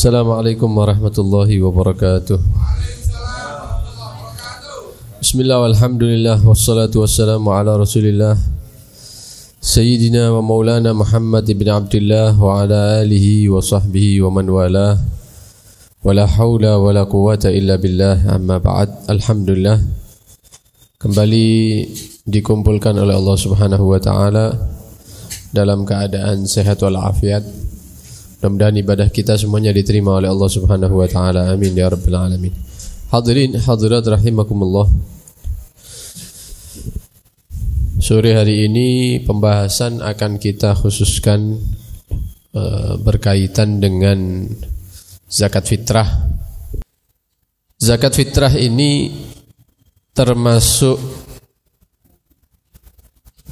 السلام عليكم ورحمة الله وبركاته بسم الله والحمد لله والصلاة والسلام على رسول الله سيدنا ومولانا محمد بن عبد الله وعلى آله وصحبه ومن والاه ولا حول ولا قوة إلا بالله أما بعد الحمد لله kembali dikumpulkan oleh Allah Subhanahu wa taala dalam keadaan sehat walafiat Mudah-mudahan ibadah kita semuanya diterima oleh Allah Subhanahu wa taala. Amin ya rabbal alamin. Hadirin hadirat rahimakumullah. Sore hari ini pembahasan akan kita khususkan uh, berkaitan dengan zakat fitrah. Zakat fitrah ini termasuk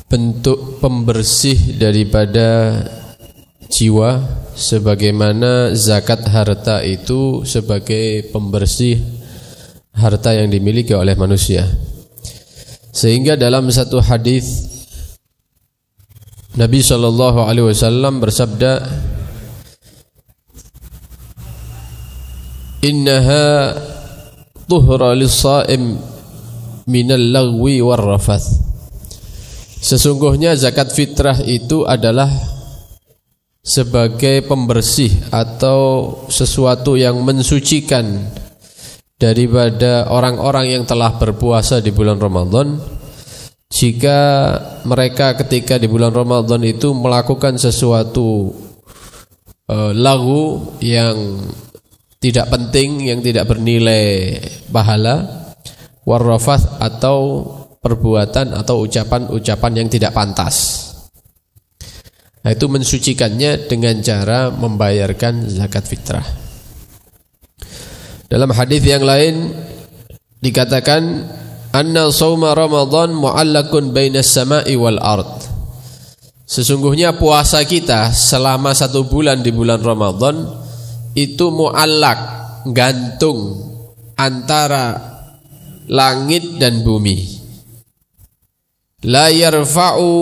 bentuk pembersih daripada jiwa sebagaimana zakat harta itu sebagai pembersih harta yang dimiliki oleh manusia. Sehingga dalam satu hadis Nabi Shallallahu alaihi wasallam bersabda Innaha tuhra lis min al lagwi war rafath. Sesungguhnya zakat fitrah itu adalah sebagai pembersih atau sesuatu yang mensucikan daripada orang-orang yang telah berpuasa di bulan Ramadan jika mereka ketika di bulan Ramadan itu melakukan sesuatu e, lagu yang tidak penting yang tidak bernilai pahala warrafat atau perbuatan atau ucapan-ucapan yang tidak pantas Nah, itu mensucikannya dengan cara membayarkan zakat fitrah. Dalam hadis yang lain dikatakan anna sauma ramadan muallakun bainas sama'i wal ard. Sesungguhnya puasa kita selama satu bulan di bulan Ramadan itu muallak, gantung antara langit dan bumi. La yarfa'u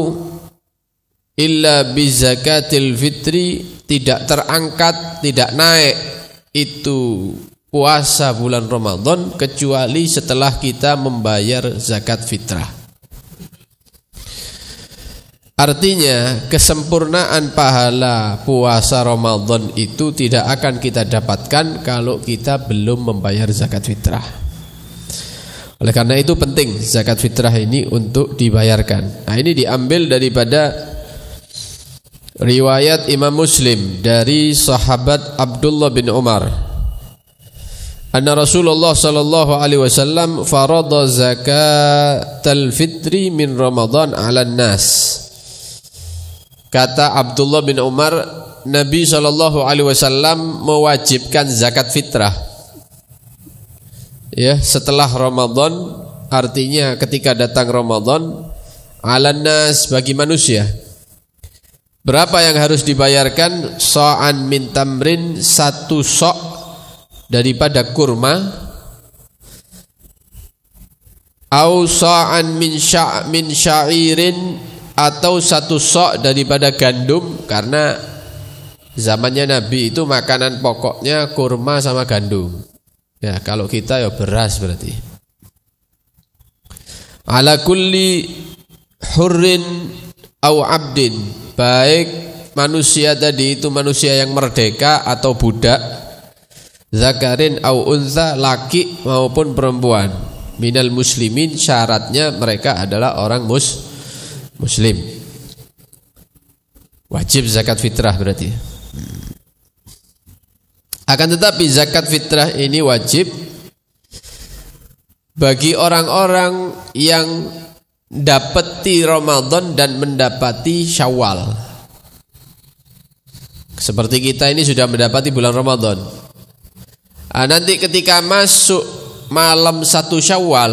illa zakatil fitri tidak terangkat, tidak naik itu puasa bulan Ramadan kecuali setelah kita membayar zakat fitrah. Artinya kesempurnaan pahala puasa Ramadan itu tidak akan kita dapatkan kalau kita belum membayar zakat fitrah. Oleh karena itu penting zakat fitrah ini untuk dibayarkan. Nah ini diambil daripada Riwayat Imam Muslim dari sahabat Abdullah bin Umar. Anna Rasulullah sallallahu alaihi wasallam farada zakatal fitri min Ramadan 'ala nas Kata Abdullah bin Umar, Nabi sallallahu alaihi wasallam mewajibkan zakat fitrah. Ya, setelah Ramadan artinya ketika datang Ramadan 'ala nas bagi manusia Berapa yang harus dibayarkan? So'an min tamrin satu sok daripada kurma au so'an min sya' min syairin atau satu sok daripada gandum karena zamannya Nabi itu makanan pokoknya kurma sama gandum. Ya, kalau kita ya beras berarti. Ala kulli hurrin au abdin baik manusia tadi itu manusia yang merdeka atau budak zakarin au unza laki maupun perempuan minal muslimin syaratnya mereka adalah orang mus muslim wajib zakat fitrah berarti akan tetapi zakat fitrah ini wajib bagi orang-orang yang dapati Ramadan dan mendapati Syawal. Seperti kita ini sudah mendapati bulan Ramadan. Nah, nanti ketika masuk malam satu Syawal,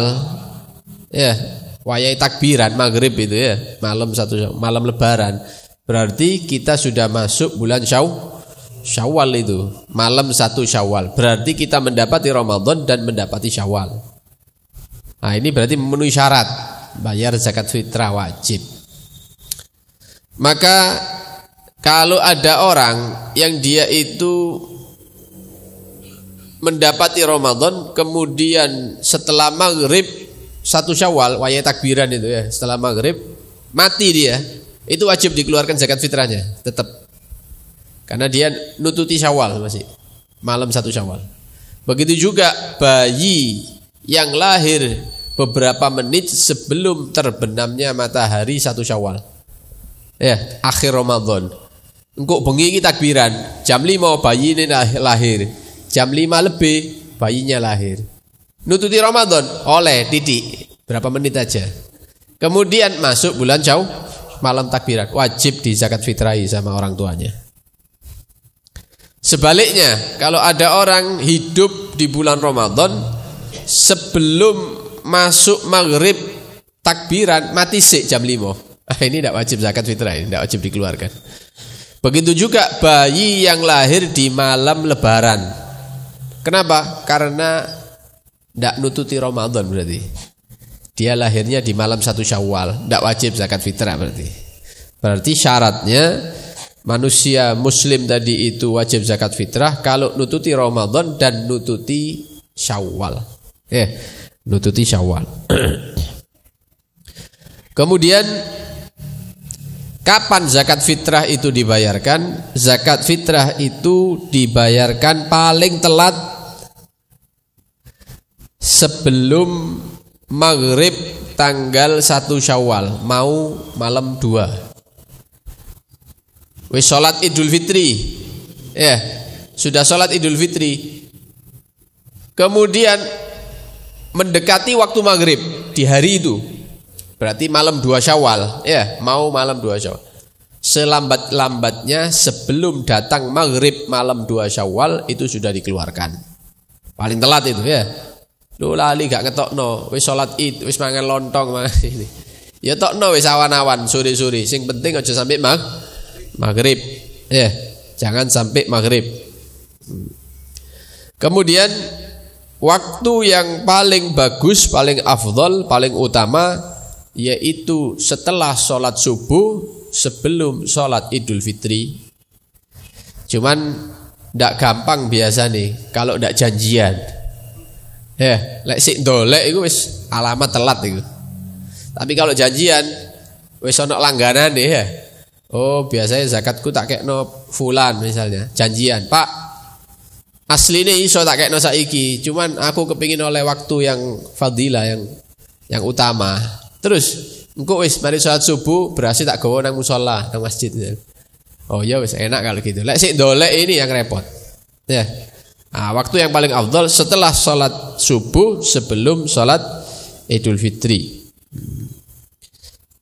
ya wayai takbiran maghrib itu ya malam satu syawal, malam Lebaran berarti kita sudah masuk bulan Syaw Syawal itu malam satu Syawal berarti kita mendapati Ramadan dan mendapati Syawal. Nah ini berarti memenuhi syarat bayar zakat fitrah wajib. Maka kalau ada orang yang dia itu mendapati Ramadan kemudian setelah maghrib satu syawal wayai takbiran itu ya setelah maghrib mati dia itu wajib dikeluarkan zakat fitrahnya tetap karena dia nututi syawal masih malam satu syawal begitu juga bayi yang lahir beberapa menit sebelum terbenamnya matahari satu syawal ya akhir Ramadan engkau bengi kita takbiran jam lima bayi ini lahir jam lima lebih bayinya lahir nututi Ramadan oleh titik berapa menit aja kemudian masuk bulan jauh malam takbiran wajib di zakat fitrahi sama orang tuanya Sebaliknya, kalau ada orang hidup di bulan Ramadan sebelum masuk maghrib takbiran mati sik jam 5. Ah, ini tidak wajib zakat fitrah, ini tidak wajib dikeluarkan. Begitu juga bayi yang lahir di malam lebaran. Kenapa? Karena tidak nututi Ramadan berarti. Dia lahirnya di malam satu syawal, tidak wajib zakat fitrah berarti. Berarti syaratnya manusia muslim tadi itu wajib zakat fitrah kalau nututi Ramadan dan nututi syawal. Ya nututi Syawal. Kemudian kapan zakat fitrah itu dibayarkan? Zakat fitrah itu dibayarkan paling telat sebelum maghrib tanggal satu Syawal, mau malam dua. Wis sholat Idul Fitri. Ya, sudah sholat Idul Fitri. Kemudian mendekati waktu maghrib di hari itu berarti malam dua syawal ya mau malam dua syawal selambat-lambatnya sebelum datang maghrib malam dua syawal itu sudah dikeluarkan paling telat itu ya lu lali gak ngetok no wis sholat id wis mangan lontong mah ini ya tok no wis awan-awan suri-suri sing penting aja sampai mag maghrib ya jangan sampai maghrib hmm. kemudian Waktu yang paling bagus, paling afdol, paling utama yaitu setelah sholat subuh sebelum sholat idul fitri. Cuman tidak gampang biasa nih kalau tidak janjian. Ya, lek sik dolek itu wis alamat telat itu. Tapi kalau janjian wis ono langganan nih eh. ya. Oh, biasanya zakatku tak kayak kekno fulan misalnya, janjian. Pak, asli ini iso tak kayak iki, cuman aku kepingin oleh waktu yang fadila yang yang utama. Terus engkau wis mari sholat subuh berhasil tak gawa nang musola nang masjid. Oh ya wis enak kalau gitu. Lek sik dolek ini yang repot. Ya. Nah, waktu yang paling afdol setelah sholat subuh sebelum sholat Idul Fitri.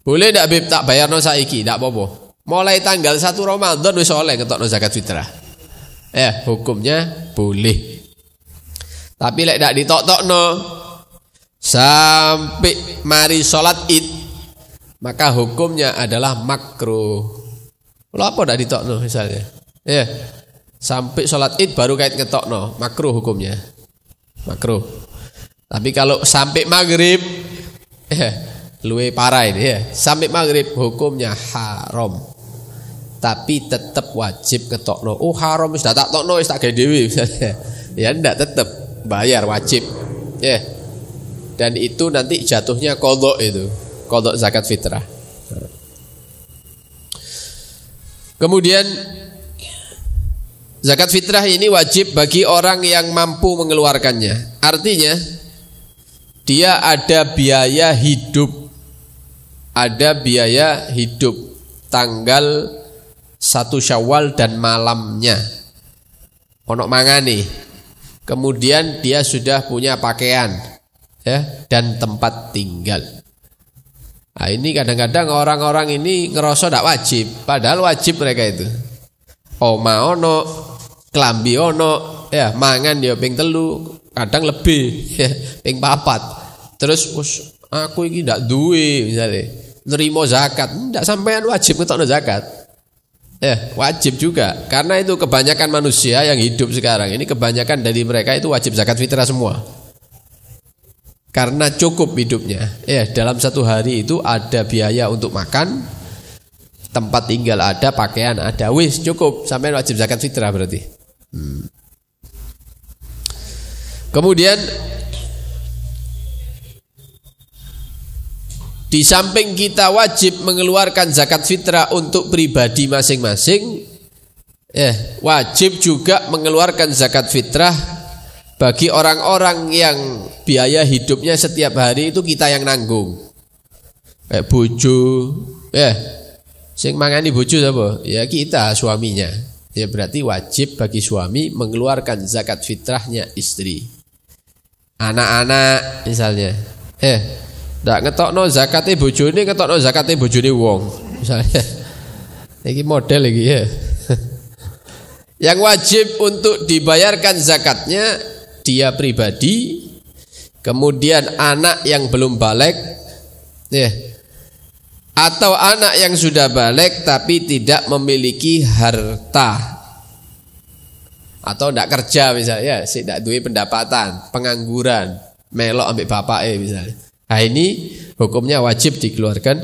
Boleh ndak Bib tak bayar no iki, ndak bobo. Mulai tanggal 1 Ramadan wis oleh ketok zakat fitrah eh hukumnya boleh tapi lek tok no. sampai mari sholat id maka hukumnya adalah makruh lo apa dak no misalnya ya sampai sholat id baru kait no. makruh hukumnya makruh tapi kalau sampai maghrib eh, luwe parah ini ya sampai maghrib hukumnya haram tapi tetap wajib ketokno oh haram sudah tak tokno wis tak gawe Dewi. ya ndak tetap bayar wajib ya yeah. dan itu nanti jatuhnya kodok itu kodok zakat fitrah kemudian Zakat fitrah ini wajib bagi orang yang mampu mengeluarkannya. Artinya dia ada biaya hidup. Ada biaya hidup tanggal satu syawal dan malamnya onok mangani kemudian dia sudah punya pakaian ya dan tempat tinggal nah ini kadang-kadang orang-orang ini ngerosok tidak wajib padahal wajib mereka itu oma ono klambi ono ya mangan ya ping telu kadang lebih ya, ping papat terus us, aku ini tidak duit misalnya nerimo zakat tidak sampean wajib ngetokno zakat Ya, wajib juga. Karena itu kebanyakan manusia yang hidup sekarang ini kebanyakan dari mereka itu wajib zakat fitrah semua. Karena cukup hidupnya. Ya, dalam satu hari itu ada biaya untuk makan, tempat tinggal ada, pakaian ada. Wis cukup sampai wajib zakat fitrah berarti. Hmm. Kemudian Di samping kita wajib mengeluarkan zakat fitrah untuk pribadi masing-masing, eh wajib juga mengeluarkan zakat fitrah bagi orang-orang yang biaya hidupnya setiap hari itu kita yang nanggung. Eh bucu, eh sing mangani bucu apa? Ya kita suaminya. Ya berarti wajib bagi suami mengeluarkan zakat fitrahnya istri. Anak-anak misalnya. Eh ibu ngetokno ngetok bojone ngetokno ibu juni wong. Misalnya lagi model lagi ya. Yang wajib untuk dibayarkan zakatnya dia pribadi, kemudian anak yang belum balik ya. Atau anak yang sudah balik tapi tidak memiliki harta atau tidak kerja misalnya, ya, tidak duit pendapatan, pengangguran, melok ambil bapak eh misalnya. Nah ini hukumnya wajib dikeluarkan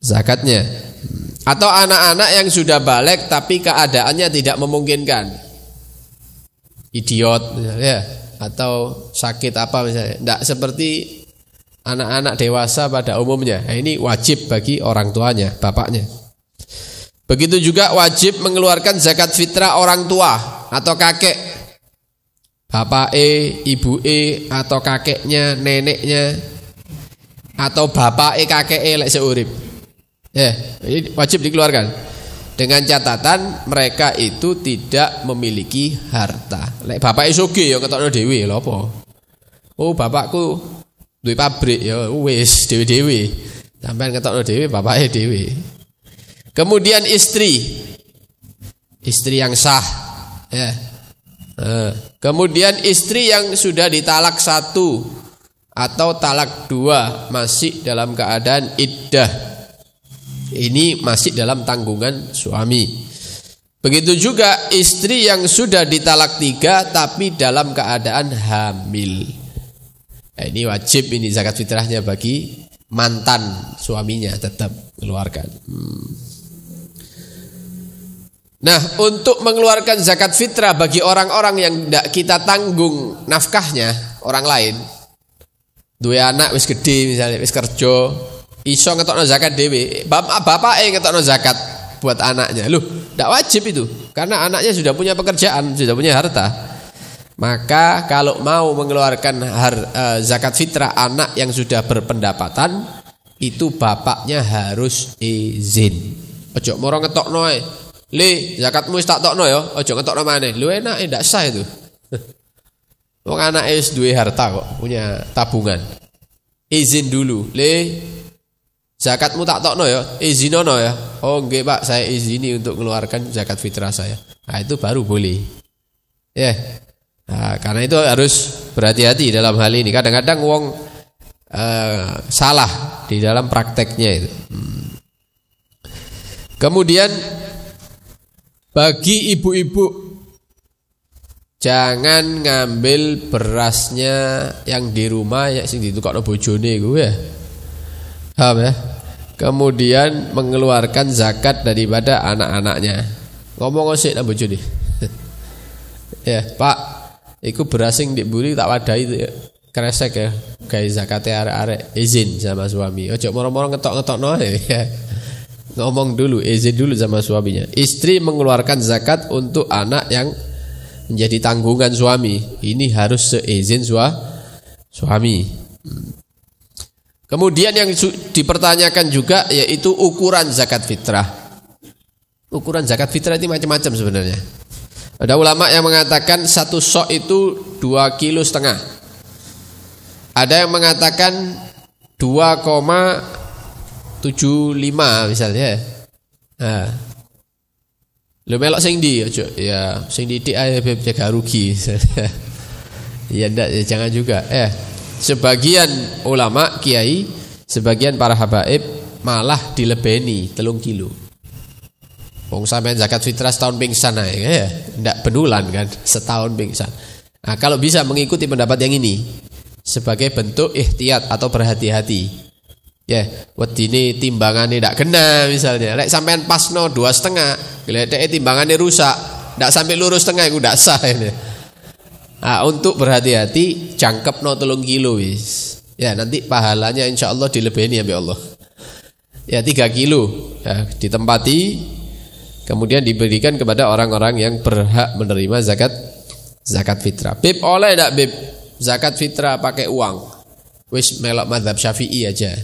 zakatnya. Atau anak-anak yang sudah balik tapi keadaannya tidak memungkinkan. Idiot ya atau sakit apa misalnya. Tidak seperti anak-anak dewasa pada umumnya. Nah, ini wajib bagi orang tuanya, bapaknya. Begitu juga wajib mengeluarkan zakat fitrah orang tua atau kakek. Bapak E, ibu E atau kakeknya, neneknya atau bapak kakek lek seurip. Ya, ini wajib dikeluarkan. Dengan catatan mereka itu tidak memiliki harta. Lek bapak sugih ya ketokno dhewe lho apa? Oh, bapakku duwe pabrik ya dewi dewi, dhewe Sampeyan ketokno dhewe bapaknya dhewe. Kemudian istri. Istri yang sah. Ya. Eh, kemudian istri yang sudah ditalak satu atau talak dua masih dalam keadaan iddah ini masih dalam tanggungan suami begitu juga istri yang sudah ditalak tiga tapi dalam keadaan hamil nah, ini wajib ini zakat fitrahnya bagi mantan suaminya tetap keluarkan hmm. Nah, untuk mengeluarkan zakat fitrah bagi orang-orang yang tidak kita tanggung nafkahnya orang lain, dua anak wis gede misalnya wis kerja iso no zakat dewi bapak bapak ngetok no zakat buat anaknya loh tidak wajib itu karena anaknya sudah punya pekerjaan sudah punya harta maka kalau mau mengeluarkan har, e, zakat fitrah anak yang sudah berpendapatan itu bapaknya harus izin ojo ngetok noy le zakatmu wis tak tokno ya ojo ngetokno mana lu enak tidak sah itu Wong anak es dua harta kok, punya tabungan. Izin dulu, le zakatmu tak tokno ya, izin no ya. Oh enggak Pak, saya izini untuk mengeluarkan zakat fitrah saya. Nah, itu baru boleh. Ya. Yeah. Nah, karena itu harus berhati-hati dalam hal ini. Kadang-kadang wong uh, salah di dalam prakteknya itu. Hmm. Kemudian bagi ibu-ibu Jangan ngambil berasnya yang di rumah ya sing ditukokno bojone iku ya. Paham ya? Kemudian mengeluarkan zakat daripada anak-anaknya. Ngomong sik nang bojone. ya, Pak, iku beras sing buri tak wadahi ya. kresek ya. Gawe zakate arek-arek izin sama suami. Ojo moro-moro ngetok-ngetokno ya. Ngomong dulu, izin dulu sama suaminya. Istri mengeluarkan zakat untuk anak yang menjadi tanggungan suami. Ini harus seizin sua, suami. Kemudian yang dipertanyakan juga yaitu ukuran zakat fitrah. Ukuran zakat fitrah ini macam-macam sebenarnya. Ada ulama yang mengatakan satu sok itu dua kilo setengah. Ada yang mengatakan 2,75 misalnya. Nah, Lu melok sing di ojo. Ya, sing di ayo beb jaga rugi. ya ndak ya, jangan juga. Eh, sebagian ulama kiai, sebagian para habaib malah dilebeni telung kilo. Wong sampean zakat fitrah setahun pingsan ae ya, ya. ndak benulan kan, setahun pingsan. Nah, kalau bisa mengikuti pendapat yang ini sebagai bentuk ikhtiat atau berhati-hati Ya, ini timbangannya tidak kena misalnya. Lek sampean no dua setengah, gledeke timbangannya rusak, tidak sampai lurus tengah itu tidak sah ini. Nah, untuk berhati-hati cangkep no telung kilo wis. Ya nanti pahalanya insya Allah dilebihin ya Allah. Ya tiga kilo ya, ditempati kemudian diberikan kepada orang-orang yang berhak menerima zakat zakat fitrah. Bib oleh tidak bib zakat fitrah pakai uang. Wis melok madhab syafi'i aja.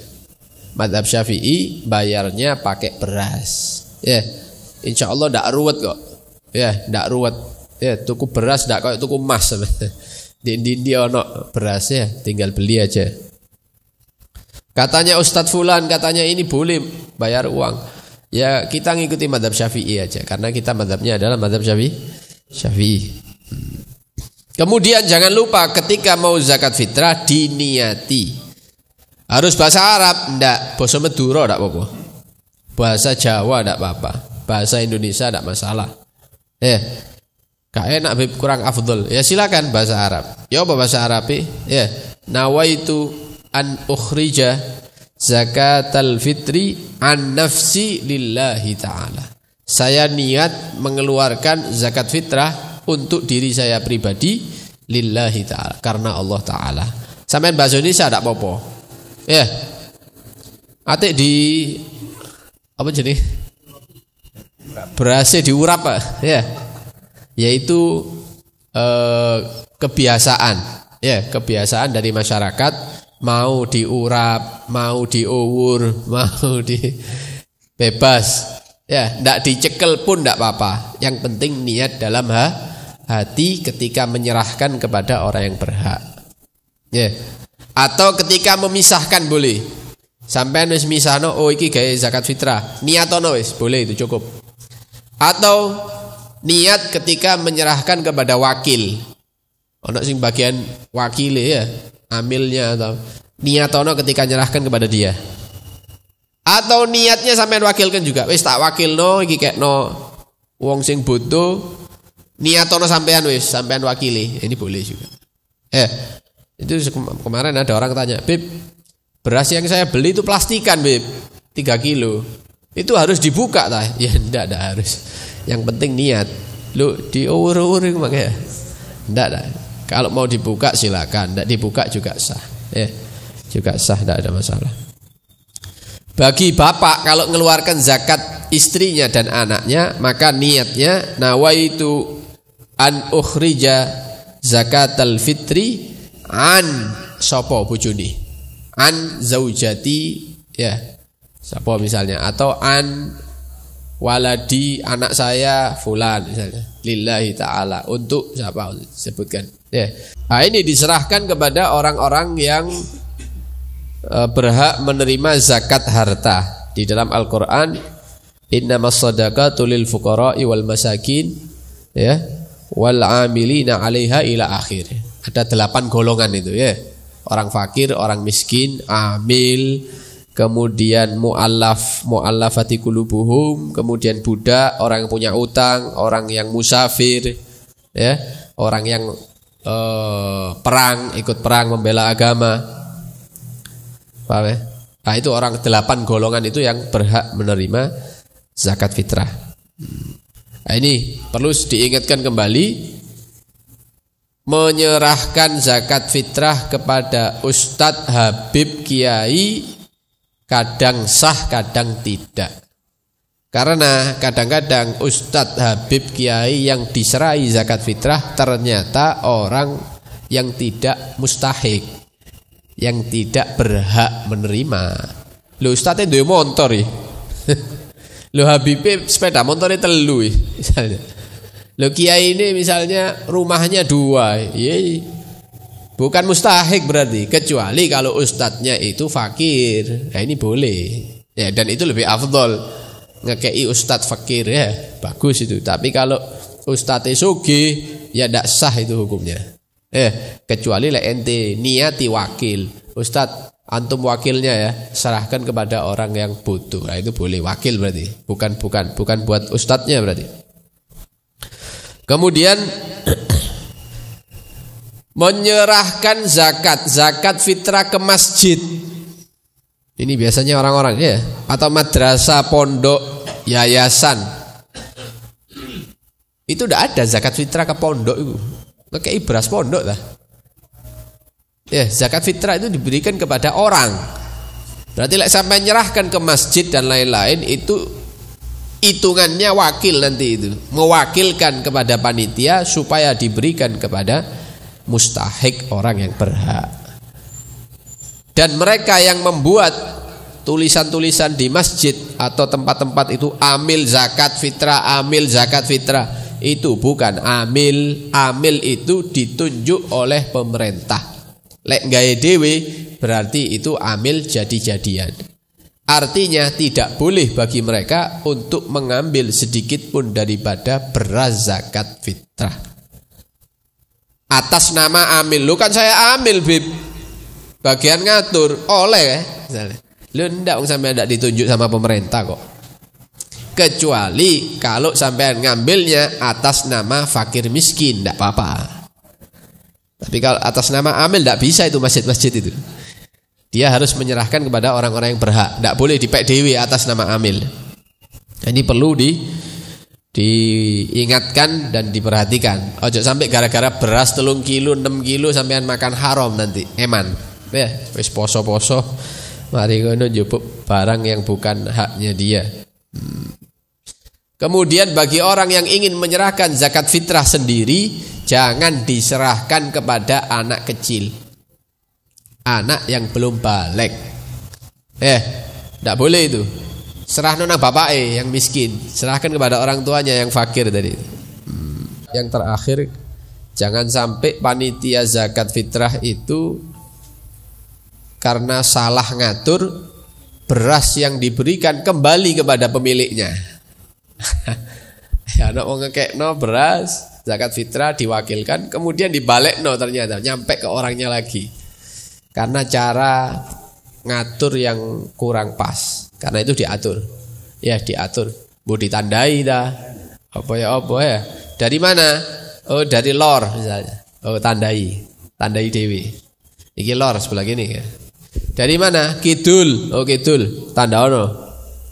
Madhab Syafi'i bayarnya pakai beras. Ya, yeah. insya Allah tidak ruwet kok. Ya, yeah, tidak ruwet. Ya, yeah, tuku beras tidak kayak tuku emas. di di di ono beras ya, tinggal beli aja. Katanya Ustadz Fulan, katanya ini boleh bayar uang. Ya kita ngikuti madhab syafi'i aja. Karena kita madhabnya adalah madhab syafi'i. Syafi'i. Hmm. Kemudian jangan lupa ketika mau zakat fitrah diniati. Harus bahasa Arab? Ndak. Bahasa Madura ndak apa-apa. Bahasa Jawa ndak apa-apa. Bahasa Indonesia ndak masalah. Eh. Gak enak kurang afdol. Ya silakan bahasa Arab. Ya apa bahasa Arab? Ya. Nawaitu an ukhrija zakatal fitri an nafsi lillahi taala. Saya niat mengeluarkan zakat fitrah untuk diri saya pribadi lillahi taala karena Allah taala. Sampai bahasa Indonesia ndak apa-apa. Ya. Atik di apa jadi? Berasnya diurap pak, ya. Yaitu eh, kebiasaan, ya kebiasaan dari masyarakat mau diurap, mau diuwur, mau di bebas. Ya, tidak dicekel pun tidak apa-apa. Yang penting niat dalam ha hati ketika menyerahkan kepada orang yang berhak. Ya. Atau ketika memisahkan boleh. Sampai misah no oh iki gaya zakat fitrah. no wis boleh itu cukup. Atau niat ketika menyerahkan kepada wakil. Ono sing bagian wakili ya, amilnya atau niatono ketika menyerahkan kepada dia. Atau niatnya sampai wakilkan juga. Wis tak wakil no iki kayak no wong sing butuh niatono sampean wis sampean wakili. Ini boleh juga. Eh, itu kemarin ada orang tanya, Bib, beras yang saya beli itu plastikan, Bib, 3 kilo. Itu harus dibuka, tak? Ya, enggak, enggak harus. Yang penting niat. Lu diurur-urur makanya. Enggak, enggak. Kalau mau dibuka silakan, enggak dibuka juga sah. Ya, juga sah, enggak ada masalah. Bagi bapak kalau mengeluarkan zakat istrinya dan anaknya, maka niatnya nawaitu an ukhrija zakat al fitri an sopo bujuni, an zaujati ya sopo misalnya atau an waladi anak saya fulan misalnya lillahi taala untuk siapa sebutkan ya nah, ini diserahkan kepada orang-orang yang e, berhak menerima zakat harta di dalam Al-Qur'an innamas shadaqatu lil fuqara'i wal masakin ya wal amilina 'alaiha ila akhir ada delapan golongan itu ya. Orang fakir, orang miskin, amil, kemudian mu'allaf mu'allafati kulubuhum kemudian budak orang yang punya utang orang yang musafir ya orang yang eh, perang ikut perang membela agama paham ya nah itu orang delapan golongan itu yang berhak menerima zakat fitrah hmm. nah, ini perlu diingatkan kembali menyerahkan zakat fitrah kepada Ustadz Habib Kiai kadang sah kadang tidak karena kadang-kadang Ustadz Habib Kiai yang diserai zakat fitrah ternyata orang yang tidak mustahik yang tidak berhak menerima lo Ustadz itu motor ya lo Habib sepeda motor telu misalnya Lo kiai ini misalnya rumahnya dua, ye, iya. bukan mustahik berarti, kecuali kalau ustadznya itu fakir, nah ini boleh, ya dan itu lebih afdol ngekei ustadz fakir ya bagus itu, tapi kalau ustadz sugi ya tidak sah itu hukumnya, eh kecuali lah ente niati wakil ustadz antum wakilnya ya serahkan kepada orang yang butuh, nah itu boleh wakil berarti, bukan bukan bukan buat ustadznya berarti. Kemudian menyerahkan zakat, zakat fitrah ke masjid. Ini biasanya orang-orang ya, atau madrasah, pondok, yayasan. Itu udah ada zakat fitrah ke pondok itu. Kayak ibras pondok lah. Ya, zakat fitrah itu diberikan kepada orang. Berarti like, sampai menyerahkan ke masjid dan lain-lain itu hitungannya wakil nanti itu mewakilkan kepada panitia supaya diberikan kepada mustahik orang yang berhak dan mereka yang membuat tulisan-tulisan di masjid atau tempat-tempat itu amil zakat fitrah amil zakat fitrah itu bukan amil amil itu ditunjuk oleh pemerintah lek gawe dewe berarti itu amil jadi-jadian Artinya tidak boleh bagi mereka untuk mengambil sedikit pun daripada beras zakat fitrah. Atas nama amil, lu kan saya amil bib. Bagian ngatur oleh eh, misalnya. Lu ndak sampai ndak ditunjuk sama pemerintah kok. Kecuali kalau sampai ngambilnya atas nama fakir miskin ndak apa-apa. Tapi kalau atas nama amil ndak bisa itu masjid-masjid itu dia harus menyerahkan kepada orang-orang yang berhak. Tidak boleh dipek dewi atas nama amil. Nah, ini perlu di diingatkan dan diperhatikan. Ojo sampai gara-gara beras telung kilo, enam kilo sampean makan haram nanti. Eman. Ya, wis poso-poso. Mari ngono jupuk barang yang bukan haknya dia. Hmm. Kemudian bagi orang yang ingin menyerahkan zakat fitrah sendiri, jangan diserahkan kepada anak kecil anak yang belum balik eh tidak boleh itu serah nona bapak eh yang miskin serahkan kepada orang tuanya yang fakir tadi hmm. yang terakhir jangan sampai panitia zakat fitrah itu karena salah ngatur beras yang diberikan kembali kepada pemiliknya ya anak mau ngekek no beras zakat fitrah diwakilkan kemudian dibalik no ternyata nyampe ke orangnya lagi karena cara ngatur yang kurang pas karena itu diatur ya diatur Bu ditandai dah apa ya apa ya dari mana oh dari lor misalnya oh tandai tandai dewi iki lor sebelah gini ya dari mana kidul oh kidul tanda ono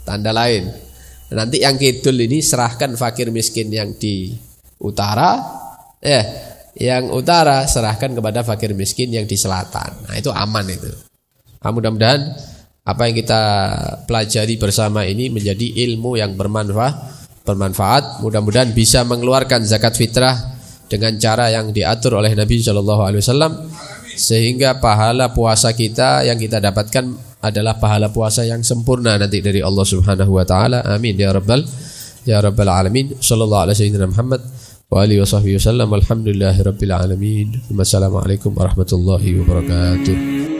tanda lain nanti yang kidul ini serahkan fakir miskin yang di utara eh yang utara serahkan kepada fakir miskin yang di selatan. Nah, itu aman itu. Nah, mudah-mudahan apa yang kita pelajari bersama ini menjadi ilmu yang bermanfaat bermanfaat mudah-mudahan bisa mengeluarkan zakat fitrah dengan cara yang diatur oleh Nabi Shallallahu Alaihi Wasallam sehingga pahala puasa kita yang kita dapatkan adalah pahala puasa yang sempurna nanti dari Allah Subhanahu Wa Taala amin ya rabbal ya rabbal alamin Shallallahu Alaihi Wasallam wa alihi wa sahbihi wasallam. Alhamdulillahi rabbil alamin. Wassalamualaikum warahmatullahi wabarakatuh.